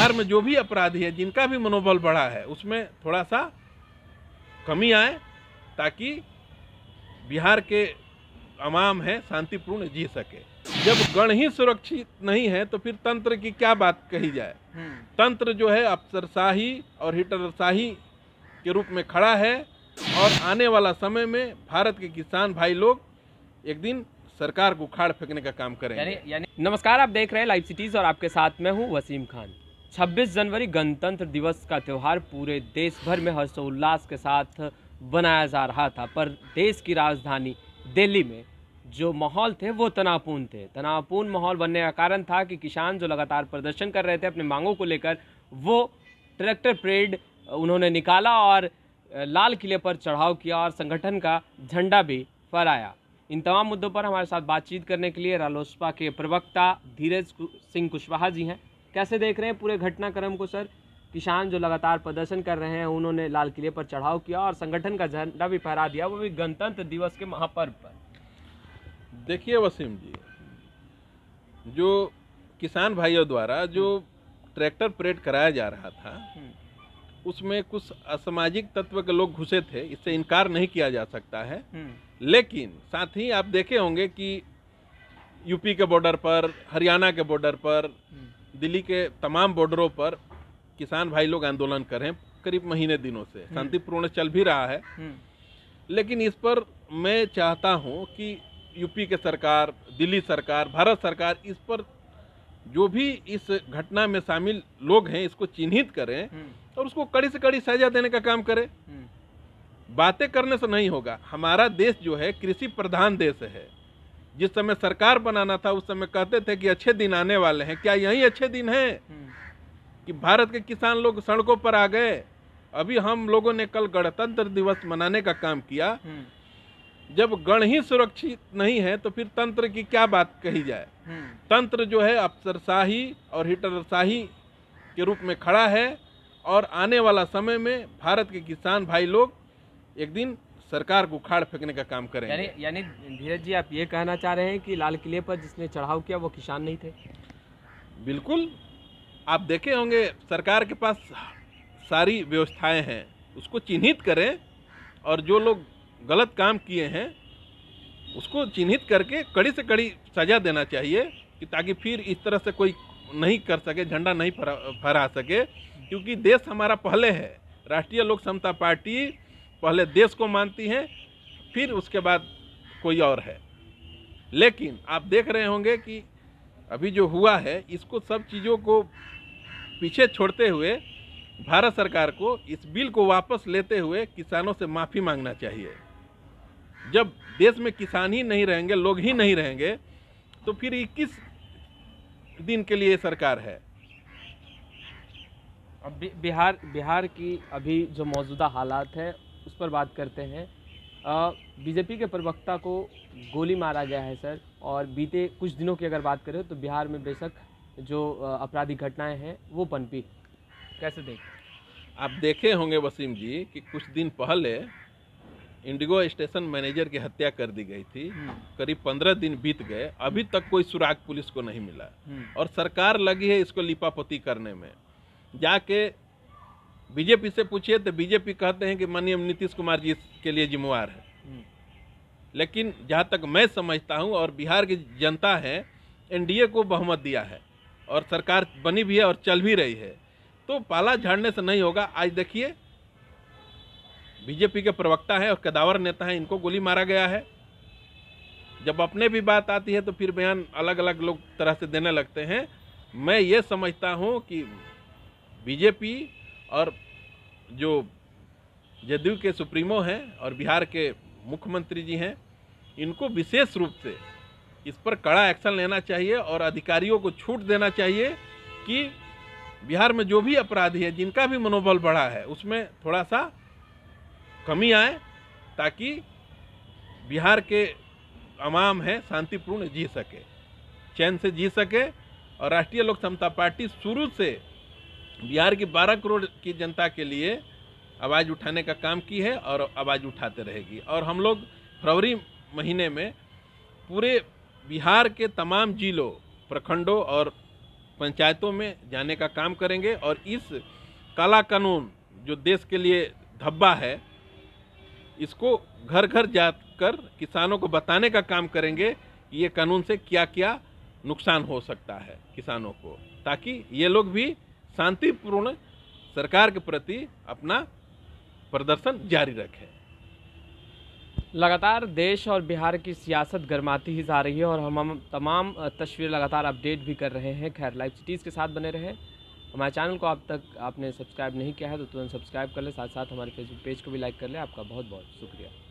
बिहार में जो भी अपराधी है जिनका भी मनोबल बढ़ा है उसमें थोड़ा सा कमी आए ताकि बिहार के अमाम है शांतिपूर्ण जी सके जब गण ही सुरक्षित नहीं है तो फिर तंत्र की क्या बात कही जाए हम्म। तंत्र जो है अफसरशाही और हिटरशाही के रूप में खड़ा है और आने वाला समय में भारत के किसान भाई लोग एक दिन सरकार को उखाड़ फेंकने का काम करेंगे नमस्कार आप देख रहे हैं लाइव सिटीज और आपके साथ मैं हूँ वसीम खान 26 जनवरी गणतंत्र दिवस का त्यौहार पूरे देश भर में हर्षोल्लास के साथ बनाया जा रहा था पर देश की राजधानी दिल्ली में जो माहौल थे वो तनावपूर्ण थे तनावपूर्ण माहौल बनने का कारण था कि किसान जो लगातार प्रदर्शन कर रहे थे अपनी मांगों को लेकर वो ट्रैक्टर परेड उन्होंने निकाला और लाल किले पर चढ़ाव किया और संगठन का झंडा भी फहराया इन तमाम मुद्दों पर हमारे साथ बातचीत करने के लिए रालोसपा के प्रवक्ता धीरज सिंह कुशवाहा जी हैं कैसे देख रहे हैं पूरे घटनाक्रम को सर किसान जो लगातार प्रदर्शन कर रहे हैं उन्होंने लाल किले पर चढ़ाव किया और संगठन का झंडा भी फहरा दिया वो भी गणतंत्र दिवस के महापर्व पर देखिए वसीम जी जो किसान भाइयों द्वारा जो ट्रैक्टर परेड कराया जा रहा था उसमें कुछ असामाजिक तत्व के लोग घुसे थे इससे इनकार नहीं किया जा सकता है लेकिन साथ ही आप देखे होंगे कि यूपी के बॉर्डर पर हरियाणा के बॉर्डर पर दिल्ली के तमाम बॉर्डरों पर किसान भाई लोग आंदोलन कर रहे हैं करीब महीने दिनों से हम्म। शांतिपूर्ण चल भी रहा है हम्म। लेकिन इस पर मैं चाहता हूं कि यूपी के सरकार दिल्ली सरकार भारत सरकार इस पर जो भी इस घटना में शामिल लोग हैं इसको चिन्हित करें हम्म। और उसको कड़ी से कड़ी सजा देने का काम करें बातें करने से नहीं होगा हमारा देश जो है कृषि प्रधान देश है जिस समय सरकार बनाना था उस समय कहते थे कि अच्छे दिन आने वाले हैं क्या यही अच्छे दिन हैं हम्म। कि भारत के किसान लोग सड़कों पर आ गए अभी हम लोगों ने कल गणतंत्र दिवस मनाने का काम किया हम्म। जब गण ही सुरक्षित नहीं है तो फिर तंत्र की क्या बात कही जाए हम्म। तंत्र जो है अफसरशाही और हिटरशाही के रूप में खड़ा है और आने वाला समय में भारत के किसान भाई लोग एक दिन सरकार को उखाड़ फेंकने का काम करें यानी यानी धीरज जी आप ये कहना चाह रहे हैं कि लाल किले पर जिसने चढ़ाव किया वो किसान नहीं थे बिल्कुल आप देखे होंगे सरकार के पास सारी व्यवस्थाएं हैं उसको चिन्हित करें और जो लोग गलत काम किए हैं उसको चिन्हित करके कड़ी से कड़ी सजा देना चाहिए कि ताकि फिर इस तरह से कोई नहीं कर सके झंडा नहीं फहरा सके क्योंकि देश हमारा पहले है राष्ट्रीय लोक समता पार्टी पहले देश को मानती हैं फिर उसके बाद कोई और है लेकिन आप देख रहे होंगे कि अभी जो हुआ है इसको सब चीज़ों को पीछे छोड़ते हुए भारत सरकार को इस बिल को वापस लेते हुए किसानों से माफ़ी मांगना चाहिए जब देश में किसान ही नहीं रहेंगे लोग ही नहीं रहेंगे तो फिर किस दिन के लिए सरकार है अब बिहार बिहार की अभी जो मौजूदा हालात है उस पर बात करते हैं बीजेपी के प्रवक्ता को गोली मारा गया है सर और बीते कुछ दिनों की अगर बात करें तो बिहार में बेशक जो अपराधी घटनाएं हैं वो पनपी कैसे देख आप देखे होंगे वसीम जी कि कुछ दिन पहले इंडिगो स्टेशन मैनेजर की हत्या कर दी गई थी हम्म। करीब पंद्रह दिन बीत गए अभी तक कोई सुराग पुलिस को नहीं मिला हम्म। और सरकार लगी है इसको लिपापोती करने में जाके बीजेपी से पूछिए तो बीजेपी कहते हैं कि माननीय नीतीश कुमार जी इसके लिए जिम्मेवार है हम्म। लेकिन जहाँ तक मैं समझता हूँ और बिहार की जनता है एनडीए को बहुमत दिया है और सरकार बनी भी है और चल भी रही है तो पाला झाड़ने से नहीं होगा आज देखिए बीजेपी के प्रवक्ता हैं और कदावर नेता हैं इनको गोली मारा गया है जब अपने भी बात आती है तो फिर बयान अलग अलग लोग तरह से देने लगते हैं मैं ये समझता हूँ कि बीजेपी और जो जदयू के सुप्रीमो हैं और बिहार के मुख्यमंत्री जी हैं इनको विशेष रूप से इस पर कड़ा एक्शन लेना चाहिए और अधिकारियों को छूट देना चाहिए कि बिहार में जो भी अपराधी है जिनका भी मनोबल बढ़ा है उसमें थोड़ा सा कमी आए ताकि बिहार के अवाम है शांतिपूर्ण जी सके चैन से जी सके और राष्ट्रीय लोक समता पार्टी शुरू से बिहार की 12 करोड़ की जनता के लिए आवाज़ उठाने का काम की है और आवाज़ उठाते रहेगी और हम लोग फरवरी महीने में पूरे बिहार के तमाम जिलों प्रखंडों और पंचायतों में जाने का काम करेंगे और इस काला कानून जो देश के लिए धब्बा है इसको घर घर जाकर किसानों को बताने का काम करेंगे ये कानून से क्या क्या नुकसान हो सकता है किसानों को ताकि ये लोग भी शांतिपूर्ण सरकार के प्रति अपना प्रदर्शन जारी रखें लगातार देश और बिहार की सियासत गर्माती ही जा रही है और हम तमाम तस्वीरें लगातार अपडेट भी कर रहे हैं खैर लाइव सिटीज़ के साथ बने रहें हमारे चैनल को अब तक आपने सब्सक्राइब नहीं किया है तो तुरंत सब्सक्राइब कर ले साथ साथ हमारे फेसबुक पेज को भी लाइक कर ले आपका बहुत बहुत शुक्रिया